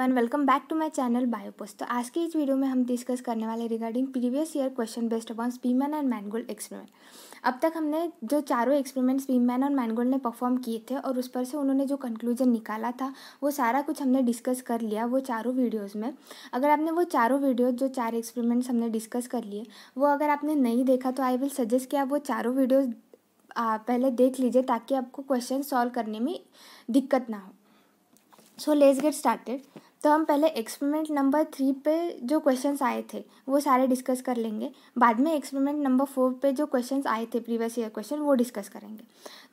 Everyone welcome back to my channel Biopost तो आज की इस वीडियो में हम डिस्कस करने वाले regarding previous year question based upon Spemann and Mangold experiment अब तक हमने जो चारों एक्सपेरिमेंट्स स्पीमैन और मैनगोल्ड ने परफॉर्म किए थे और उस पर से उन्होंने जो कंक्लूजन निकाला था वो सारा कुछ हमने डिस्कस कर लिया वो चारों वीडियोज़ में अगर आपने वो चारों वीडियो जो चार एक्सपेरिमेंट्स हमने डिस्कस कर लिए वो अगर आपने नहीं देखा तो आई विल सजेस्ट कि आप वो चारों वीडियोज़ पहले देख लीजिए ताकि आपको क्वेश्चन सॉल्व करने में दिक्कत ना हो सो लेट्स गेट स्टार्टेड तो हम पहले एक्सपेरिमेंट नंबर थ्री पे जो क्वेश्चंस आए थे वो सारे डिस्कस कर लेंगे बाद में एक्सपेरिमेंट नंबर फोर पे जो क्वेश्चंस आए थे प्रीवियस ईयर क्वेश्चन वो डिस्कस करेंगे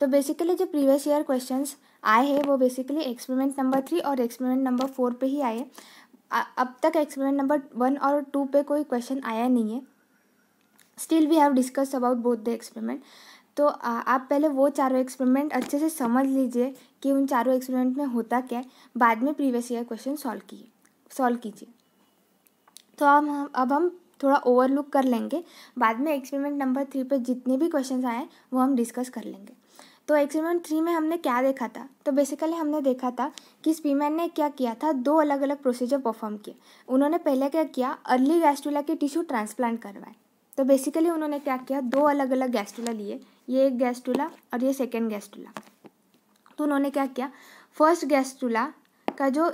तो बेसिकली जो प्रीवियस ईयर क्वेश्चंस आए हैं वो बेसिकली एक्सपेरिमेंट नंबर थ्री और एक्सपेरिमेंट नंबर फोर पे ही आए अब तक एक्सपेरिमेंट नंबर वन और टू पे कोई क्वेश्चन आया नहीं है still we have discuss about both the experiment तो आप पहले वो चारों एक्सपेरिमेंट अच्छे से समझ लीजिए कि उन चारों एक्सपेरिमेंट में होता क्या है बाद में प्रीवियस ईयर क्वेश्चन सॉल्व किए सॉल्व कीजिए तो अब हम अब हम थोड़ा ओवरलुक कर लेंगे बाद में एक्सपेरिमेंट नंबर थ्री पर जितने भी क्वेश्चन आए हैं वो हम डिस्कस कर लेंगे तो एक्सपेरिमेंट थ्री में हमने क्या देखा था तो बेसिकली हमने देखा था कि स्पीमैन ने क्या किया था दो अलग अलग प्रोसीजर परफॉर्म किए उन्होंने पहले क्या किया अर्ली गैस्ट्रोला के टिश्यू ट्रांसप्लांट करवाए तो बेसिकली उन्होंने क्या किया दो अलग अलग गैस्ट्रोला लिए ये एक गैस्ट्रोला और ये सेकेंड गैस्ट्रोला तो उन्होंने क्या किया फर्स्ट गैस्टूला का जो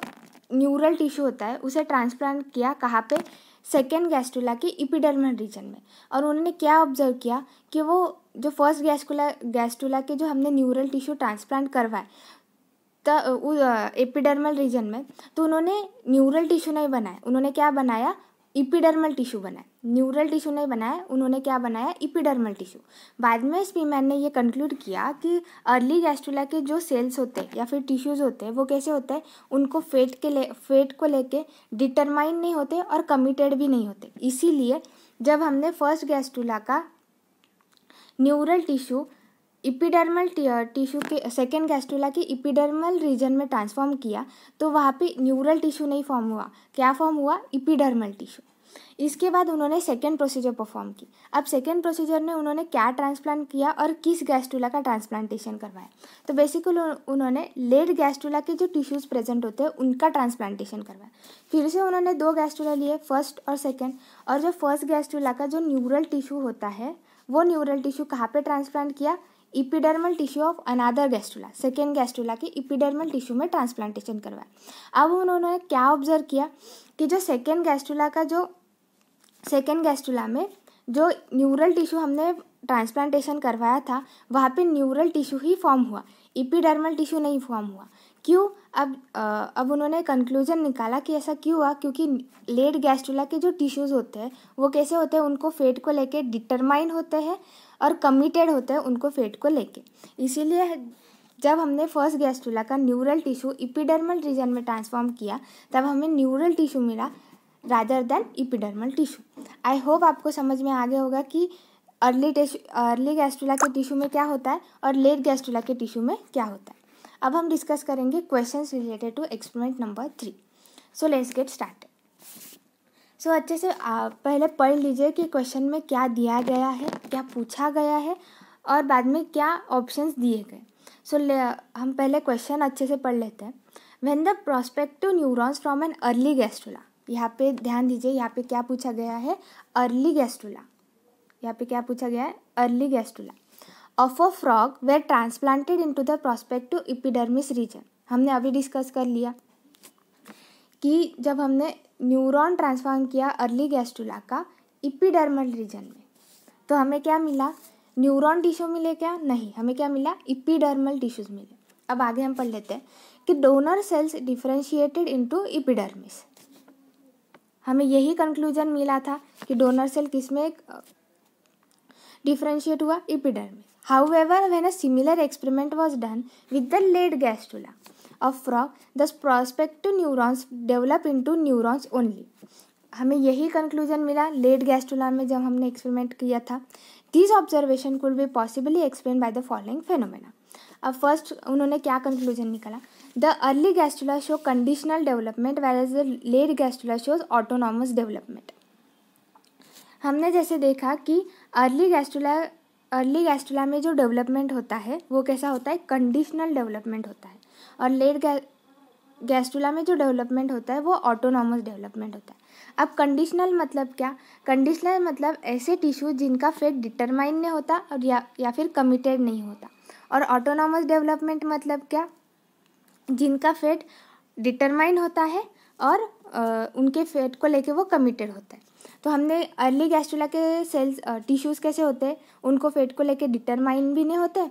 न्यूरल टिश्यू होता है उसे ट्रांसप्लांट किया कहाँ पे सेकेंड गैस्टूला के इपिडर्मल रीजन में और उन्होंने क्या ऑब्जर्व किया कि वो जो फर्स्ट गैस्टूला गैस्टूला के जो हमने न्यूरल टिश्यू ट्रांसप्लांट करवाए तो एपिडर्मल रीजन में तो उन्होंने न्यूरल टिश्यू नहीं बनाया उन्होंने क्या बनाया इपिडर्मल टिश्यू बनाया न्यूरल टिश्यू नहीं बनाया उन्होंने क्या बनाया इपिडर्मल टिश्यू बाद में स्पीमैन ने ये कंक्लूड किया कि अर्ली गैस्ट्रोला के जो सेल्स होते हैं या फिर टिश्यूज़ होते हैं वो कैसे होते हैं उनको फेट के ले फेट को लेके डिटरमाइन नहीं होते और कमिटेड भी नहीं होते इसीलिए जब हमने फर्स्ट गैस्ट्रोला का न्यूरल टिश्यू इपिडर्मल टिश्यू के सेकेंड गैस्ट्रोला के इपिडर्मल रीजन में ट्रांसफॉर्म किया तो वहाँ पे न्यूरल टिश्यू नहीं फॉर्म हुआ क्या फॉर्म हुआ इपिडर्मल टिश्यू इसके बाद उन्होंने सेकेंड प्रोसीजर परफॉर्म की अब सेकेंड प्रोसीजर में उन्होंने क्या ट्रांसप्लांट किया और किस गैस्टूला का ट्रांसप्लांटेशन करवाया तो बेसिकली उन्होंने लेड गैस्टूला के जो टिश्यूज़ प्रेजेंट होते हैं उनका ट्रांसप्लांटेशन करवाया फिर से उन्होंने दो गैस्टूला लिए फर्स्ट और सेकेंड और जो फर्स्ट गैस्टूला का जो न्यूरल टिश्यू होता है वो न्यूरल टिश्यू कहाँ पर ट्रांसप्लांट किया epidermal tissue of another gastrula second gastrula के इपिडर्मल टिश्यू में ट्रांसप्लांटेशन करवाया अब उन्होंने क्या ऑब्जर्व किया कि जो सेकेंड गैस्टूला का जो सेकेंड गैस्टूला में जो न्यूरल टिश्यू हमने ट्रांसप्लांटेशन करवाया था वहाँ पे न्यूरल टिश्यू ही फॉर्म हुआ इपीडर्मल टिश्यू नहीं फॉर्म हुआ क्यों अब आ, अब उन्होंने कंक्लूजन निकाला कि ऐसा क्यों हुआ क्योंकि लेट गैस्टूला के जो टिश्यूज़ होते हैं वो कैसे होते हैं उनको फेट को लेके डिटरमाइन होते हैं और कमिटेड होते हैं उनको फेट को लेके इसीलिए जब हमने फर्स्ट गैस्टूला का न्यूरल टिश्यू इपीडर्मल रीजन में ट्रांसफॉर्म किया तब हमें न्यूरल टिश्यू मिला rather than epidermal tissue I hope आपको समझ में आ गया होगा कि अर्ली अर्ली गैस्ट्रोला के टिश्यू में क्या होता है और लेट गैस्ट्रोला के टिश्यू में क्या होता है अब हम डिस्कस करेंगे questions related to experiment number three so let's get start so अच्छे से पहले पढ़ लीजिए कि क्वेश्चन में क्या दिया गया है क्या पूछा गया है और बाद में क्या ऑप्शंस दिए गए सो so, हम पहले क्वेश्चन अच्छे से पढ़ लेते हैं when the prospective neurons from an early gastrula यहाँ पे ध्यान दीजिए यहाँ पे क्या पूछा गया है अर्ली गैस्टूला यहाँ पे क्या पूछा गया है early gastrula of a frog were transplanted into the to epidermis region हमने अभी डिस्कस कर लिया कि जब हमने न्यूरॉन ट्रांसफॉर्म किया अर्ली गैस्टूला का इपिडर्मल रीजन में तो हमें क्या मिला न्यूरॉन टिश्यू मिले क्या नहीं हमें क्या मिला इपिडर्मल टिश्यूज मिले अब आगे हम पढ़ लेते हैं कि donor cells differentiated into epidermis हमें यही कंक्लूजन मिला था कि डोनर सेल किस में डिफ्रेंशिएट हुआ में however when a similar experiment was done with the late gastrula of frog this prospective neurons develop to neurons only हमें यही कंक्लूजन मिला लेड गैस्टूला में जब हमने एक्सपेरिमेंट किया था this observation could be possibly explained by the following phenomena अब first उन्होंने क्या कंक्लूजन निकाला the early early show conditional development whereas the late gastrula shows autonomous development हमने जैसे देखा कि अर्ली गैस्ट्रोला अर्ली गैस्ट्रोला में जो डेवलपमेंट होता है वो कैसा होता है कंडीशनल डेवलपमेंट होता है और लेट गैस्ट्रोला में जो डेवलपमेंट होता है वो ऑटोनॉमस डेवलपमेंट होता है अब कंडीशनल मतलब क्या कंडीशनल मतलब ऐसे टिश्यू जिनका फेट डिटरमाइन नहीं होता और या या फिर कमिटेड नहीं होता और ऑटोनॉमस डेवलपमेंट मतलब क्या जिनका फेट डिटरमाइन होता है और उनके फेट को लेके वो कमिटेड होता है तो हमने अर्ली गैस्ट्रोला के सेल्स टिश्यूज़ कैसे होते हैं उनको फेट को लेके डिटरमाइन भी नहीं होते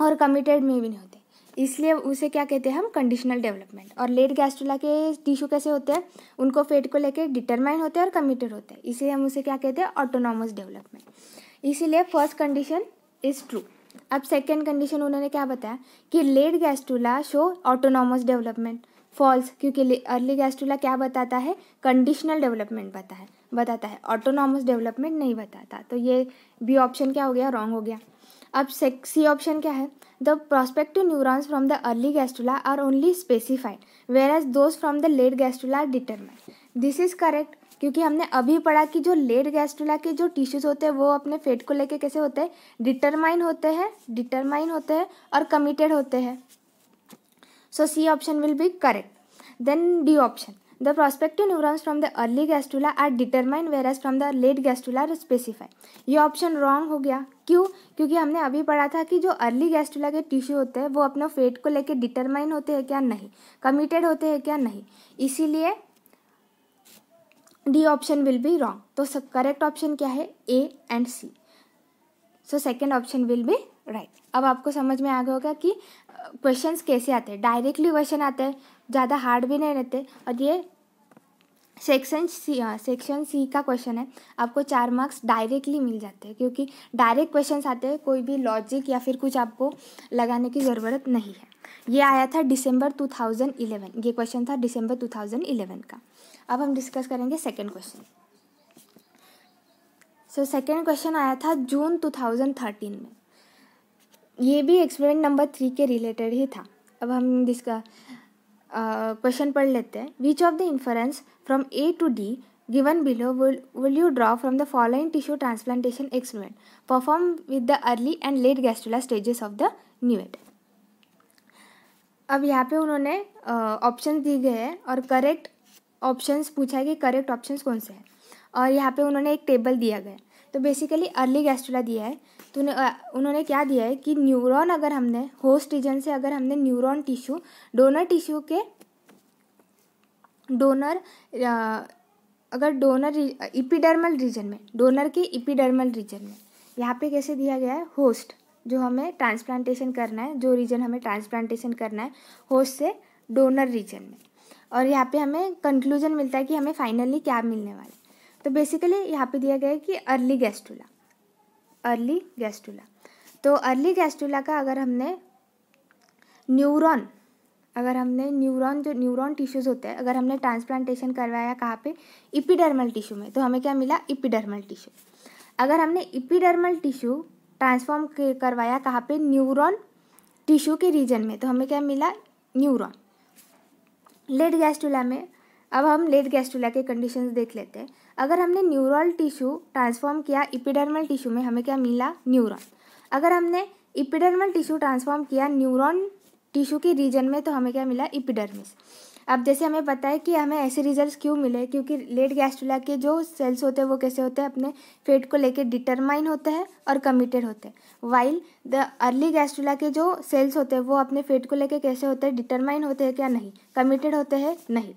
और कमिटेड में भी नहीं होते इसलिए उसे क्या कहते हैं हम कंडीशनल डेवलपमेंट और लेट गैस्ट्रोला के टिश्यू कैसे होते हैं उनको फेट को लेके डिटरमाइन होते हैं और कमिटेड होते हैं इसलिए हम उसे क्या कहते हैं ऑटोनॉमस डेवलपमेंट इसीलिए फर्स्ट कंडीशन इज़ ट्रू अब सेकेंड कंडीशन उन्होंने क्या बताया कि late gastrula show autonomous development false क्योंकि अर्ली गैस्टूला क्या बताता है कंडीशनल डेवलपमेंट बता है बताता है ऑटोनॉमस डेवलपमेंट नहीं बताता तो ये बी ऑप्शन क्या हो गया रॉन्ग हो गया अब सी ऑप्शन क्या है the prospective neurons from the early gastrula are only specified whereas those from the late gastrula are determined this is correct क्योंकि हमने अभी पढ़ा कि जो लेट गैस्ट्रोला के जो टिश्यूज़ होते हैं वो अपने फेट को लेके कैसे होते हैं डिटरमाइन होते हैं डिटरमाइन होते हैं और कमिटेड होते हैं so C option will be correct then D option prospective neurons from the early early are determine whereas from the late gastrula are specify ये ऑप्शन रॉन्ग हो गया क्यों क्योंकि हमने अभी पढ़ा था कि जो अर्ली गैस्टूला के टिश्यू होते हैं वो अपने फेट को लेके डिटरमाइन होते हैं क्या नहीं कमिटेड होते हैं क्या नहीं इसीलिए D option will be wrong तो सब करेक्ट ऑप्शन क्या है A and C so second option will be right अब आपको समझ में आ गया होगा कि क्वेश्चंस कैसे आते हैं डायरेक्टली क्वेश्चन आते हैं ज़्यादा हार्ड भी नहीं रहते और ये सेक्शन सी सेक्शन सी का क्वेश्चन है आपको चार मार्क्स डायरेक्टली मिल जाते हैं क्योंकि डायरेक्ट क्वेश्चन आते हैं कोई भी लॉजिक या फिर कुछ आपको लगाने की ज़रूरत नहीं है ये आया था दिसंबर 2011 ये क्वेश्चन था दिसंबर 2011 का अब हम डिस्कस करेंगे second question so second question आया था जून 2013 में ये भी एक्सपेरिमेंट नंबर थ्री के रिलेटेड ही था अब हम इसका क्वेश्चन पढ़ लेते हैं which of the inference from A to D given below will you draw from the following tissue transplantation experiment perform with the early and late gastrula stages of the newt अब यहाँ पे उन्होंने option दिए गए हैं और correct options पूछा है कि करेक्ट ऑप्शंस कौन से हैं और यहाँ पे उन्होंने एक टेबल दिया गया तो बेसिकली अर्ली गैस्ट्रोला दिया है तो उन्होंने क्या दिया है कि न्यूरॉन अगर हमने होस्ट रीजन से अगर हमने न्यूरॉन टिश्यू डोनर टिश्यू के डोनर अगर डोनर इपिडर्मल रीजन में डोनर के इपिडर्मल रीजन में यहाँ पे कैसे दिया गया है होस्ट जो हमें ट्रांसप्लांटेशन करना है जो रीजन हमें ट्रांसप्लांटेशन करना है होस्ट से डोनर रीजन में और यहाँ पे हमें कंक्लूजन मिलता है कि हमें फाइनली क्या मिलने वाला है तो बेसिकली यहाँ पे दिया गया है कि अर्ली गैस्टूला अर्ली गैस्टूला तो अर्ली गैस्टूला का अगर हमने न्यूरॉन अगर हमने न्यूरॉन जो न्यूरॉन टिश्यूज़ होते हैं अगर हमने ट्रांसप्लांटेशन करवाया कहाँ पे इपीडर्मल टिश्यू में तो हमें क्या मिला इपीडर्मल टिश्यू अगर हमने इपीडर्मल टिश्यू ट्रांसफॉर्म करवाया कहाँ पे न्यूरॉन टिश्यू के रीजन में तो हमें क्या मिला न्यूरॉन लेड गैस्टूला में अब हम लेड गैस्टूला के कंडीशंस देख लेते हैं अगर हमने न्यूरोल टिश्यू ट्रांसफॉर्म किया इपिडर्मल टिश्यू में हमें क्या मिला न्यूरॉन अगर हमने इपिडर्मल टिश्यू ट्रांसफॉर्म किया न्यूरॉन टिश्यू के रीजन में तो हमें क्या मिला इपिडर्मिस अब जैसे हमें पता है कि हमें ऐसे रिजल्ट्स क्यों मिले क्योंकि लेट गैस्ट्रोला के जो सेल्स होते हैं वो कैसे होते हैं अपने फेट को लेकर डिटरमाइन होते हैं और कमिटेड होते हैं वाइल द अर्ली गैस्ट्रोला के जो सेल्स होते हैं वो अपने फेट को लेकर कैसे होते हैं डिटरमाइन होते हैं क्या नहीं कमिटेड होते हैं नहीं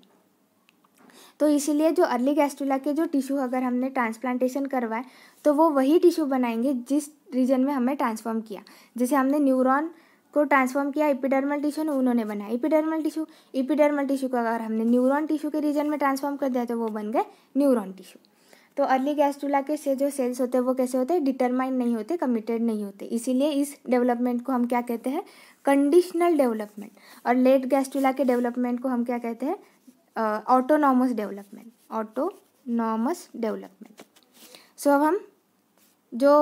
तो इसीलिए जो अर्ली गैस्ट्रोला के जो टिश्यू अगर हमने ट्रांसप्लांटेशन करवाए तो वो वही टिश्यू बनाएंगे जिस रीजन में हमें ट्रांसफॉर्म किया जैसे हमने न्यूरॉन को ट्रांसफॉर्म किया इपिडर्मल टिश्यू ने उन्होंने बनाया इपिडर्मल टिश्यू इपिडर्मल टिश्यू को अगर हमने न्यूरॉन टिश्यू के रीजन में ट्रांसफॉर्म कर दिया तो वो बन गए न्यूरॉन टिश्यू तो अर्ली गैस्ट्रुला के से जो सेल्स होते हैं वो कैसे होते हैं डिटरमाइन नहीं होते कमिटेड नहीं होते इसीलिए इस डेवलपमेंट को हम क्या कहते हैं कंडीशनल डेवलपमेंट और लेट गैस्ट्रुला के डेवलपमेंट को हम क्या कहते हैं autonomous development autonomous development so अब हम जो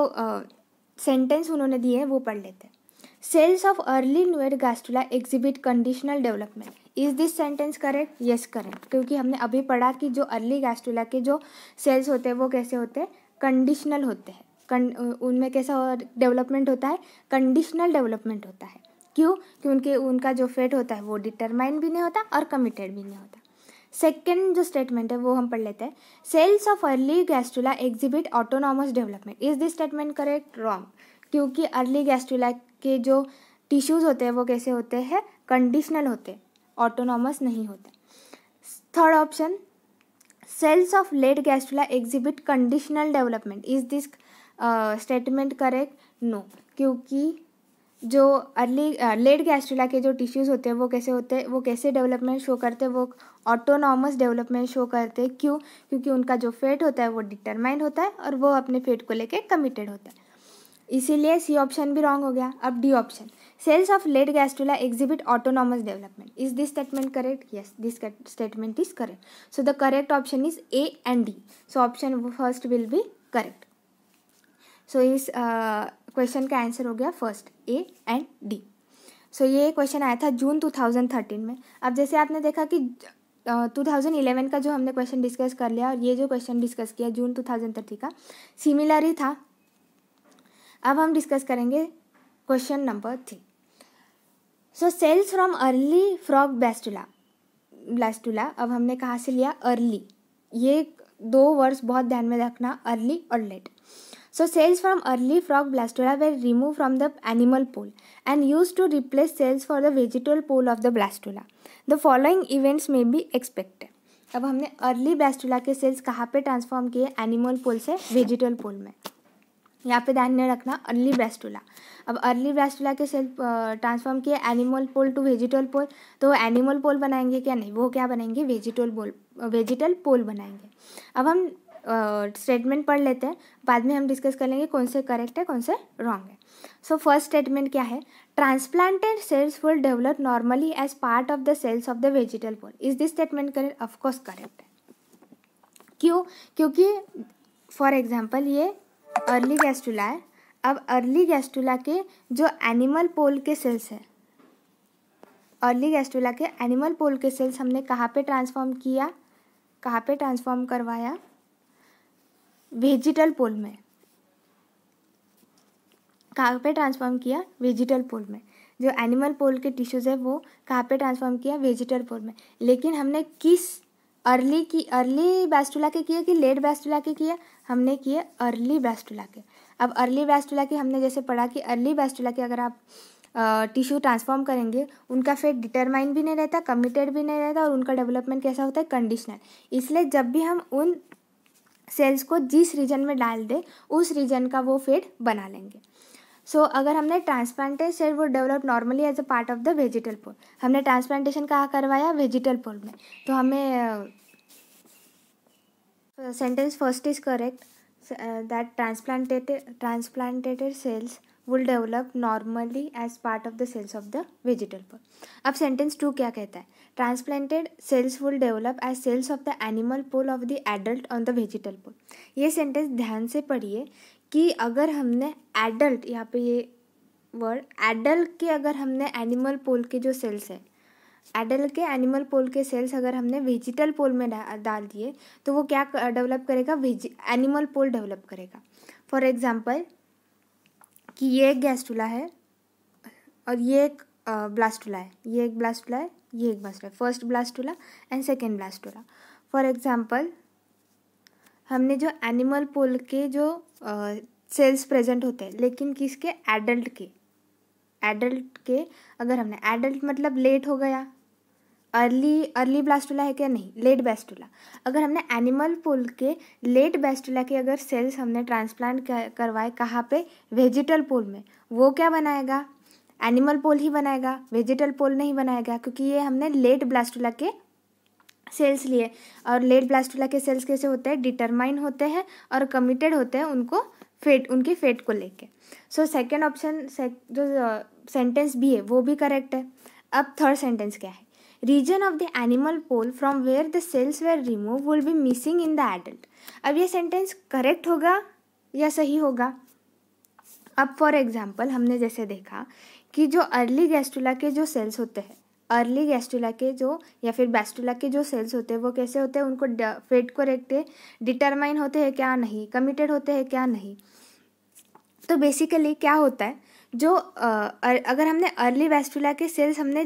सेंटेंस uh, उन्होंने दिए हैं वो पढ़ लेते हैं cells of early newt gastrula exhibit conditional development is this sentence correct yes correct क्योंकि हमने अभी पढ़ा कि जो अर्ली गैस्टूला के जो सेल्स होते हैं वो कैसे होते हैं कंडीशनल होते हैं उनमें कैसा डेवलपमेंट होता है कंडीशनल डेवलपमेंट होता है क्यों क्योंकि उनका जो फेट होता है वो डिटरमाइन भी नहीं होता और कमिटेड भी नहीं होता सेकेंड जो स्टेटमेंट है वो हम पढ़ लेते हैं cells of early gastrula exhibit autonomous development is this statement correct wrong क्योंकि अर्ली गैस्ट्रोला के जो टिश्यूज़ होते हैं वो कैसे होते हैं कंडीशनल होते हैं ऑटोनॉमस नहीं होते third option cells of late gastrula exhibit conditional development is this statement correct no क्योंकि जो अर्ली लेट गैस्ट्रोला के जो टिश्यूज़ होते हैं वो कैसे होते हैं वो कैसे डेवलपमेंट शो करते हैं वो ऑटोनॉमस डेवलपमेंट शो करते हैं क्यों क्योंकि उनका जो फेट होता है वो डिटरमाइंड होता है और वो अपने फेट को लेके कमिटेड होता है इसीलिए सी ऑप्शन भी रॉन्ग हो गया अब D option cells of late gastrula exhibit autonomous development is this statement correct yes this statement is correct so the correct option is A and D so option first will be correct so इस question का answer हो गया first A and D so ये question आया था June 2013 में अब जैसे आपने देखा कि टू थाउजेंड इलेवन का जो हमने क्वेश्चन डिस्कस कर लिया और ये जो क्वेश्चन डिस्कस किया जून टू थाउजेंड थर्टी का सिमिलर ही था अब हम डिस्कस करेंगे question number three so cells from early frog blastula blastula अब हमने कहाँ से लिया अर्ली ये दो वर्ड्स बहुत ध्यान में रखना अर्ली और late so cells from early frog blastula were remove from the animal pole and use to replace cells for the vegetable pole of the blastula the following events may be expected अब हमने early blastula के sales कहाँ पे transform किए animal पोल से vegetable पोल में यहाँ पे ध्यान नहीं रखना अर्ली ब्रेस्टूला अब अर्ली ब्रेस्टूला के सेल ट्रांसफॉर्म किए animal pole to vegetal pole तो एनिमल पोल बनाएंगे क्या नहीं वो क्या बनाएंगे वेजिटल पोल वेजिटल पोल बनाएंगे अब हम स्टेटमेंट uh, पढ़ लेते हैं बाद में हम डिस्कस कर लेंगे कौन से करेक्ट है कौन से रॉन्ग है सो फर्स्ट स्टेटमेंट क्या है transplanted cells will develop normally as part of the cells of the vegetal pole is this statement correct of course correct है क्यों क्योंकि फॉर एग्जाम्पल ये अर्ली गैस्टूला है अब अर्ली गैस्टूला के जो एनिमल पोल के सेल्स है अर्ली गैस्टूला के एनिमल पोल के सेल्स हमने कहाँ पे ट्रांसफॉर्म किया कहाँ पे ट्रांसफॉर्म करवाया वेजिटल पोल में कहाँ पे ट्रांसफॉर्म किया वेजिटल पोल में जो एनिमल पोल के टिश्यूज़ है वो कहाँ पे ट्रांसफॉर्म किया वेजिटल पोल में लेकिन हमने किस अर्ली की अर्ली बैस्टुला के किए कि लेट बैस्टुला के किए हमने किए अर्ली बैस्टुला के अब अर्ली बैस्टुला के हमने जैसे पढ़ा कि अर्ली बैस्टुला के अगर आप टिश्यू ट्रांसफॉर्म करेंगे उनका फेट डिटरमाइन भी नहीं रहता कमिटेड भी नहीं रहता और उनका डेवलपमेंट कैसा होता है कंडीशनल इसलिए जब भी हम उन सेल्स को जिस रीजन में डाल दें उस रीजन का वो फेट बना लेंगे सो so, अगर हमने ट्रांसप्लांटेशन वो develop normally as a part of the vegetal pole हमने ट्रांसप्लांटेशन कहाँ करवाया वेजिटल पोल में तो हमें sentence first is correct that transplantated transplantated cells will develop normally as part of the cells of the vegetal pole अब sentence two क्या कहता है transplanted cells will develop as cells of the animal pole of the adult on the vegetal pole ये sentence ध्यान से पढ़िए कि अगर हमने एडल्ट यहाँ पे ये वर्ड एडल्ट के अगर हमने एनिमल पोल के जो सेल्स है एडल्ट के एनिमल पोल के सेल्स अगर हमने वेजिटल पोल में डा, डाल दिए तो वो क्या डेवलप करेगा वेज एनिमल पोल डेवलप करेगा फॉर एग्जाम्पल कि ये एक गैस्टूला है और ये एक ब्लास्टूला है ये एक ब्लास्टूला है ये एक blastula first blastula and second blastula for example हमने जो एनिमल पोल के जो सेल्स प्रेजेंट होते हैं लेकिन किसके एडल्ट के एडल्ट के अगर हमने एडल्ट मतलब लेट हो गया अर्ली अर्ली ब्लास्टुला है क्या नहीं लेट बेस्टुला अगर हमने एनिमल पोल के लेट बेस्टूला के अगर सेल्स हमने ट्रांसप्लांट करवाए कहाँ पे वेजिटल पोल में वो क्या बनाएगा एनिमल पोल ही बनाएगा वेजिटल पोल नहीं बनाएगा क्योंकि ये हमने लेट ब्लास्टूला के सेल्स लिए और लेड ब्लास्टुला के सेल्स कैसे होते हैं डिटरमाइन होते हैं और कमिटेड होते हैं उनको फेट उनके फेट को लेके सो सेकेंड ऑप्शन जो सेंटेंस uh, भी है वो भी करेक्ट है अब थर्ड सेंटेंस क्या है region of the animal pole from where the cells were remove will be missing in the adult अब ये सेंटेंस करेक्ट होगा या सही होगा अब फॉर एग्जाम्पल हमने जैसे देखा कि जो अर्ली गैस्ट्रोला के जो सेल्स होते हैं अर्ली गैस्टुला के जो या फिर बैस्टूला के जो सेल्स होते हैं वो कैसे होते हैं उनको फेट को रखते डिटरमाइन होते हैं क्या नहीं कमिटेड होते हैं क्या नहीं तो बेसिकली क्या होता है जो अगर हमने अर्ली वेस्टुला के सेल्स हमने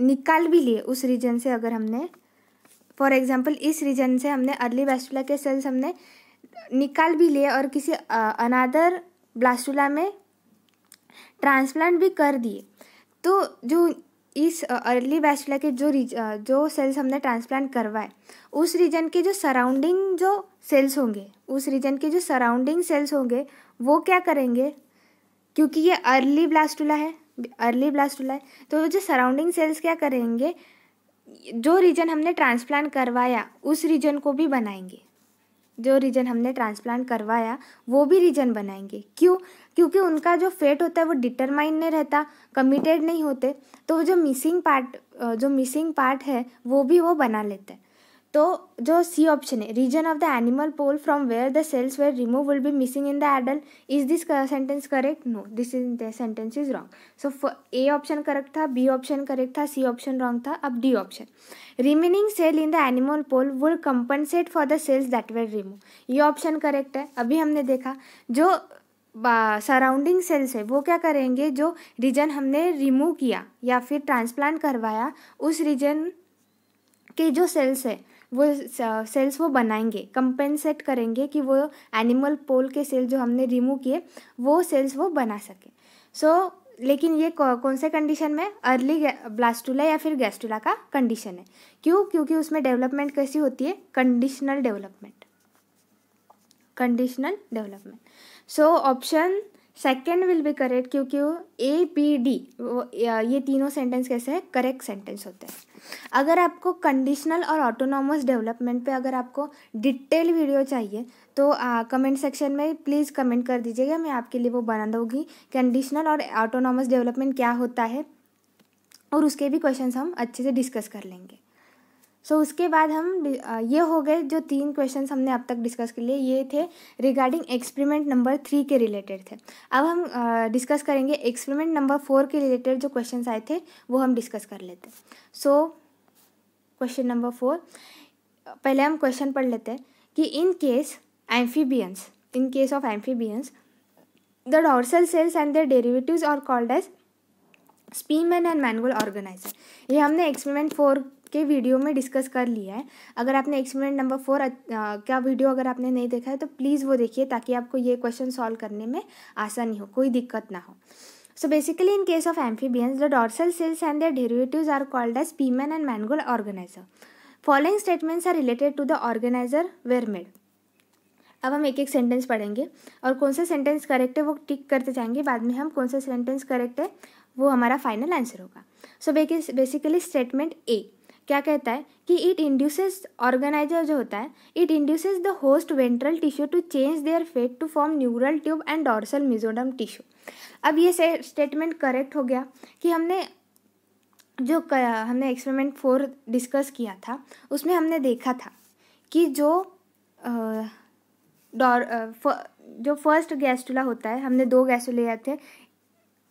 निकाल भी लिए उस रीजन से अगर हमने फॉर एग्जाम्पल इस रीजन से हमने अर्ली वेस्टुला के सेल्स हमने निकाल भी लिए और किसी अनादर ब्लास्टुला में ट्रांसप्लांट भी कर दिए तो जो इस अर्ली वैस्टुला के जो जो सेल्स हमने ट्रांसप्लांट करवाए उस रीजन के जो सराउंडिंग जो सेल्स होंगे उस रीजन के जो सराउंडिंग सेल्स होंगे वो क्या करेंगे क्योंकि ये अर्ली ब्लास्टुला है अर्ली ब्लास्टुला है तो जो सराउंडिंग सेल्स क्या करेंगे जो रीजन हमने ट्रांसप्लांट करवाया उस रीजन को भी बनाएंगे जो रीजन हमने ट्रांसप्लांट करवाया वो भी रीजन बनाएंगे क्यों क्योंकि उनका जो फेट होता है वो डिटरमाइंड नहीं रहता कमिटेड नहीं होते तो जो मिसिंग पार्ट जो मिसिंग पार्ट है वो भी वो बना लेते हैं तो जो सी ऑप्शन है region of the animal pole from where the cells were remove will be missing in the adult is this sentence correct no this is the sentence is wrong so A option correct था B option correct था C option wrong था अब D option remaining cell in the animal pole will compensate for the cells that were remove ये option correct है अभी हमने देखा जो सराउंडिंग सेल्स है वो क्या करेंगे जो रीजन हमने रिमूव किया या फिर ट्रांसप्लांट करवाया उस रीजन के जो सेल्स है वो सेल्स वो बनाएंगे कंपेंसेट करेंगे कि वो एनिमल पोल के सेल जो हमने रिमूव किए वो सेल्स वो बना सके सो so, लेकिन ये कौन से कंडीशन में अर्ली ब्लास्टूला या फिर गैस्टूला का कंडीशन है क्यों क्योंकि उसमें डेवलपमेंट कैसी होती है conditional development conditional development so option second will be correct क्योंकि ए पी डी ये तीनों सेंटेंस कैसे हैं करेक्ट सेंटेंस होते हैं अगर आपको कंडीशनल और ऑटोनॉमस डेवलपमेंट पे अगर आपको डिटेल वीडियो चाहिए तो कमेंट सेक्शन में प्लीज़ कमेंट कर दीजिएगा मैं आपके लिए वो बना दूँगी कंडीशनल और ऑटोनॉमस डेवलपमेंट क्या होता है और उसके भी क्वेश्चन हम अच्छे से डिस्कस कर लेंगे सो so, उसके बाद हम ये हो गए जो तीन क्वेश्चंस हमने अब तक डिस्कस कर लिए ये थे रिगार्डिंग एक्सपेरिमेंट नंबर थ्री के रिलेटेड थे अब हम डिस्कस करेंगे एक्सपेरिमेंट नंबर फोर के रिलेटेड जो क्वेश्चन आए थे वो हम डिस्कस कर लेते सो क्वेश्चन नंबर फोर पहले हम क्वेश्चन पढ़ लेते हैं कि in case amphibians in case of amphibians the dorsal cells and their derivative are called as Spemann and Mangold organizer ये हमने एक्सपेरिमेंट फोर के वीडियो में डिस्कस कर लिया है अगर आपने एक्सपेरिमेंट नंबर फोर का वीडियो अगर आपने नहीं देखा है तो प्लीज़ वो देखिए ताकि आपको ये क्वेश्चन सॉल्व करने में आसानी हो कोई दिक्कत ना हो so basically in case of amphibians the dorsal cells and the derivatives are called as Spemann and Mangold organizer following statements are related to the organizer were made अब हम एक एक सेंटेंस पढ़ेंगे और कौन सा सेंटेंस करेक्ट है वो टिक करते जाएंगे बाद में हम कौन सा सेंटेंस करेक्ट है वो हमारा फाइनल आंसर होगा सो बेसिकली स्टेटमेंट ए क्या कहता है कि इट इंड्यूसेस ऑर्गेनाइजर जो होता है it induces the host ventral tissue to change their fate to form neural tube and dorsal mesoderm tissue अब ये स्टेटमेंट करेक्ट हो गया कि हमने जो हमने एक्सपेरिमेंट फोर डिस्कस किया था उसमें हमने देखा था कि जो डॉ जो फर्स्ट गैस्टूला होता है हमने दो गैस्टूले लिए थे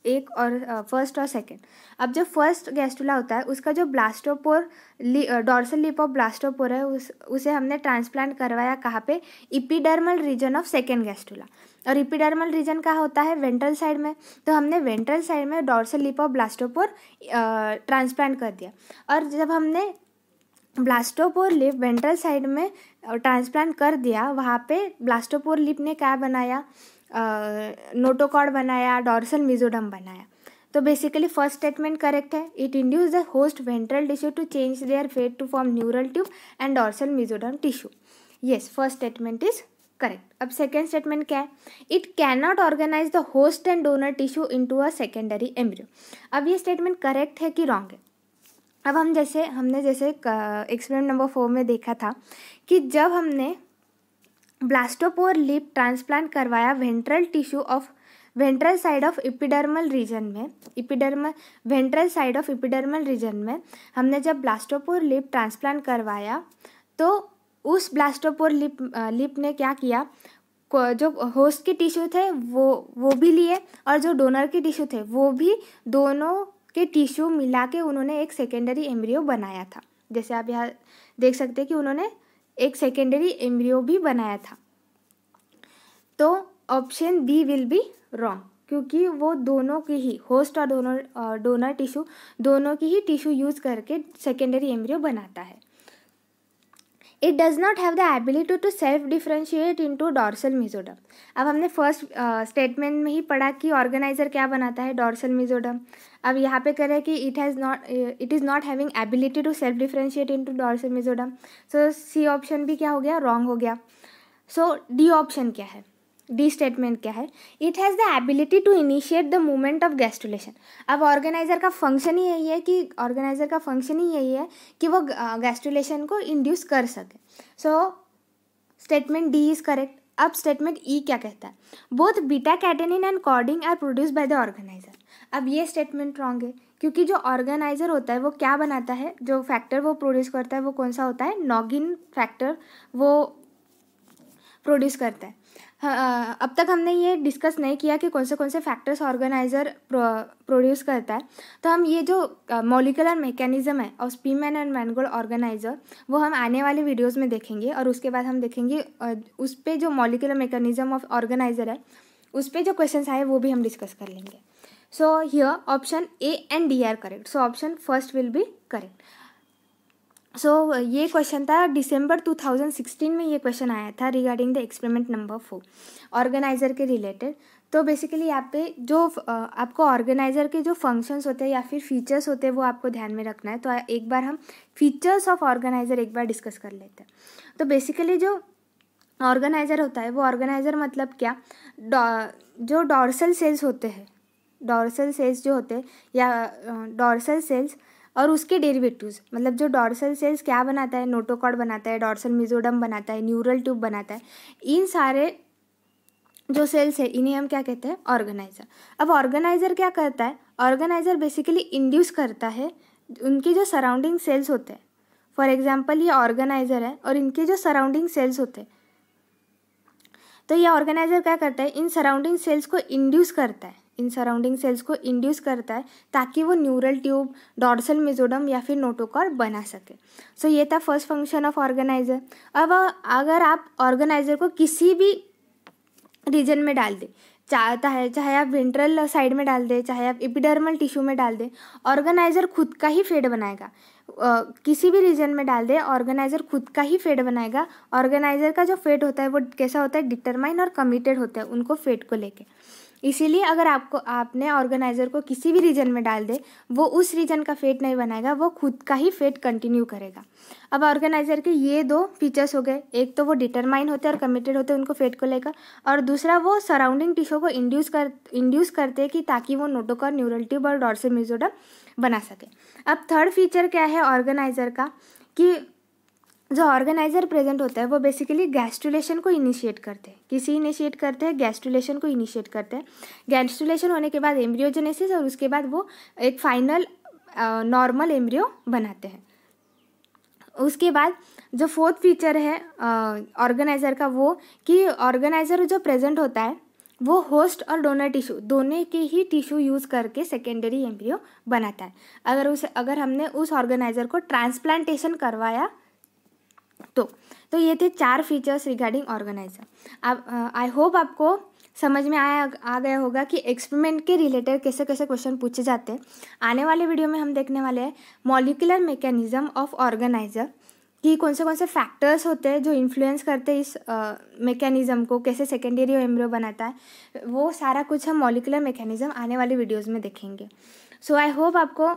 एक और फर्स्ट और सेकेंड अब जो फर्स्ट गैस्टूला होता है उसका जो ब्लास्टोपोर लि, डॉर्सल लिप ऑफ ब्लास्टोपोर है उस उसे हमने ट्रांसप्लांट करवाया कहाँ पे epidermal region of second gastrula और इपिडर्मल रीजन कहाँ होता है वेंट्रल साइड में तो हमने वेंट्रल साइड में dorsal lip of blastopore transplant कर दिया और जब हमने ब्लास्टोपोर लिप वेंट्रल साइड में ट्रांसप्लांट कर दिया वहाँ पे ब्लास्टोपोर लिप ने क्या बनाया नोटोकॉड बनाया डॉर्सल मिजोडम बनाया तो बेसिकली फर्स्ट स्टेटमेंट करेक्ट है it induce the host ventral tissue to change their fate to form neural tube and dorsal mesoderm tissue yes first statement is correct अब second statement क्या है it can not organize the host and donor tissue into a secondary embryo अब ये statement correct है कि wrong है अब हम जैसे हमने जैसे एक्सपेरिमेंट नंबर फोर में देखा था कि जब हमने ब्लास्टोपोर लिप ट्रांसप्लांट करवाया ventral tissue of ventral side of epidermal region में epiderm ventral side of epidermal region में हमने जब ब्लास्टोपोर लिप ट्रांसप्लांट करवाया तो उस ब्लास्टोपोर लिप लिप ने क्या किया जो होस्ट के टिश्यू थे वो वो भी लिए और जो डोनर के टिश्यू थे वो भी दोनों के टिश्यू मिला के उन्होंने एक सेकेंडरी एम्ब्रियो बनाया था जैसे आप यहाँ देख सकते हैं कि उन्होंने एक सेकेंडरी एम्ब्रियो भी बनाया था तो option B will be wrong क्योंकि वो दोनों की ही होस्ट और डोनर डोनर टिश्यू दोनों की ही टिश्यू यूज़ करके सेकेंडरी एम्ब्रियो बनाता है it does not have the ability to self differentiate into dorsal mesoderm अब हमने फर्स्ट स्टेटमेंट uh, में ही पढ़ा कि ऑर्गेनाइजर क्या बनाता है डॉर्सल मिजोडम अब यहाँ पे करें कि it has not it is not having ability to self differentiate into dorsal mesoderm so C option भी क्या हो गया रॉन्ग हो गया सो डी ऑप्शन क्या है डी स्टेटमेंट क्या है it has the ability to initiate the movement of gastrulation अब ऑर्गेनाइज़र का फंक्शन ही यही है कि ऑर्गेनाइज़र का फंक्शन ही यही है कि वो गैस्ट्रुलेशन को इंड्यूस कर सके so statement D is correct अब स्टेटमेंट ई e क्या कहता है both beta catenin and chordin are produce by the organizer अब ये स्टेटमेंट रॉन्ग है क्योंकि जो ऑर्गेनाइजर होता है वो क्या बनाता है जो फैक्टर वो प्रोड्यूस करता है वो कौन सा होता है नॉगिन फैक्टर वो प्रोड्यूस करता है हाँ, हाँ, हाँ। अब तक हमने ये डिस्कस नहीं किया कि कौन से कौन से फैक्टर्स ऑर्गेनाइजर प्रोड्यूस करता है तो हम ये जो मोलिकुलर मैकेनिज्म है और स्पीमैन एंड मैनगोल ऑर्गेनाइजर वो हम आने वाले वीडियोस में देखेंगे और उसके बाद हम देखेंगे उस पर जो मोलिकुलर मैकेनिज्म ऑफ ऑर्गेनाइजर है उस पर जो क्वेश्चन आए वो भी हम डिस्कस कर लेंगे so here option A and D are correct so option first will be correct so so, uh, ये क्वेश्चन था दिसंबर 2016 में ये क्वेश्चन आया था regarding the experiment number four organizer के रिलेटेड तो बेसिकली यहाँ पे जो uh, आपको ऑर्गेनाइज़र के जो फंक्शंस होते हैं या फिर फीचर्स होते हैं वो आपको ध्यान में रखना है तो एक बार हम फीचर्स ऑफ ऑर्गेनाइज़र एक बार डिस्कस कर लेते हैं तो बेसिकली जो ऑर्गेनाइज़र होता है वो ऑर्गेनाइज़र मतलब क्या डॉ जो डॉर्सल सेल्स होते हैं डॉर्सल सेल्स जो होते हैं या डॉर्सल uh, सेल्स और उसके डेरिवेटिव्स मतलब जो डॉर्सल सेल्स क्या बनाता है नोटोकॉड बनाता है डॉर्सल मिजोडम बनाता है न्यूरल ट्यूब बनाता है इन सारे जो सेल्स है इन्हें हम क्या कहते हैं ऑर्गेनाइज़र अब ऑर्गेनाइज़र क्या करता है ऑर्गेनाइज़र बेसिकली इंड्यूस करता है उनके जो सराउंडिंग सेल्स होते हैं फॉर एग्जाम्पल ये ऑर्गेनाइज़र है और इनके जो सराउंडिंग सेल्स होते हैं तो ये ऑर्गेनाइज़र क्या करता है इन सराउंडिंग सेल्स को इंड्यूस करता है इन सराउंडिंग सेल्स को इंड्यूस करता है ताकि वो न्यूरल ट्यूब डॉर्सल मिजोडम या फिर नोटोकॉर बना सके सो so, ये था फर्स्ट फंक्शन ऑफ ऑर्गेनाइजर अब अगर आप ऑर्गेनाइजर को किसी भी रीजन में डाल दें चाहता है चाहे आप विंट्रल साइड में डाल दें चाहे आप इपिडर्मल टिश्यू में डाल दें ऑर्गेनाइजर खुद का ही फेड बनाएगा Uh, किसी भी रीजन में डाल दे ऑर्गेनाइजर खुद का ही फेड बनाएगा ऑर्गेनाइजर का जो फेड होता है वो कैसा होता है डिटरमाइन और कमिटेड होता है उनको फेड को लेके इसीलिए अगर आपको आपने ऑर्गेनाइज़र को किसी भी रीजन में डाल दे वो उस रीजन का फेट नहीं बनाएगा वो खुद का ही फेट कंटिन्यू करेगा अब ऑर्गेनाइज़र के ये दो फीचर्स हो गए एक तो वो डिटरमाइन होते और कमिटेड होते उनको फेट को लेकर और दूसरा वो सराउंडिंग टिशो को इंड्यूस कर इंड्यूस करते कि ताकि वो नोटोकॉर न्यूरल ट्यूब और डॉर्सोम्यूजोडम बना सके अब थर्ड फीचर क्या है ऑर्गेनाइज़र का कि जो ऑर्गेनाइज़र प्रेजेंट होता है वो बेसिकली गैस्ट्रुलेशन को इनिशिएट करते हैं किसी इनिशिएट करते हैं गैस्ट्रुलेशन को इनिशिएट करते हैं गैस्ट्रुलेशन होने के बाद एम्ब्रियोजेनेसिस और उसके बाद वो एक फाइनल नॉर्मल एम्ब्रियो बनाते हैं उसके बाद जो फोर्थ फीचर है ऑर्गेनाइज़र का वो कि ऑर्गेनाइज़र जो प्रेजेंट होता है वो होस्ट और डोनर टिश्यू दोनों के ही टिश्यू यूज़ करके सेकेंडरी एम्ब्रियो बनाता है अगर उस अगर हमने उस ऑर्गेनाइज़र को ट्रांसप्लांटेशन करवाया तो तो ये थे चार फीचर्स रिगार्डिंग ऑर्गेनाइजर अब आई होप आपको समझ में आया आ गया होगा कि एक्सपेरिमेंट के रिलेटेड कैसे कैसे क्वेश्चन पूछे जाते हैं आने वाले वीडियो में हम देखने वाले हैं मॉलिकुलर मेकेनिज़म ऑफ ऑर्गेनाइज़र कि कौन से कौन से फैक्टर्स होते हैं जो इन्फ्लुएंस करते हैं इस मेकेनिज़म को कैसे सेकेंडरी और एम्ब्रियो बनाता है वो सारा कुछ हम मॉलिकुलर मेकेनिज़म आने वाले वीडियोज़ में देखेंगे सो आई होप आपको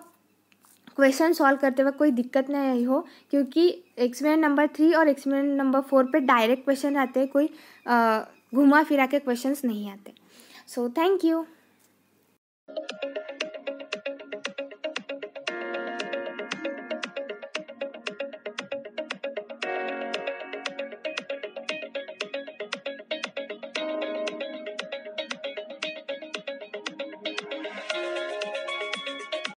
क्वेश्चन सॉल्व करते वक्त कोई दिक्कत नहीं हो क्योंकि एक्सपेरिमेंट नंबर थ्री और एक्सपेरिमेंट नंबर फोर पे डायरेक्ट क्वेश्चन आते हैं कोई घुमा फिरा के क्वेश्चंस नहीं आते सो थैंक यू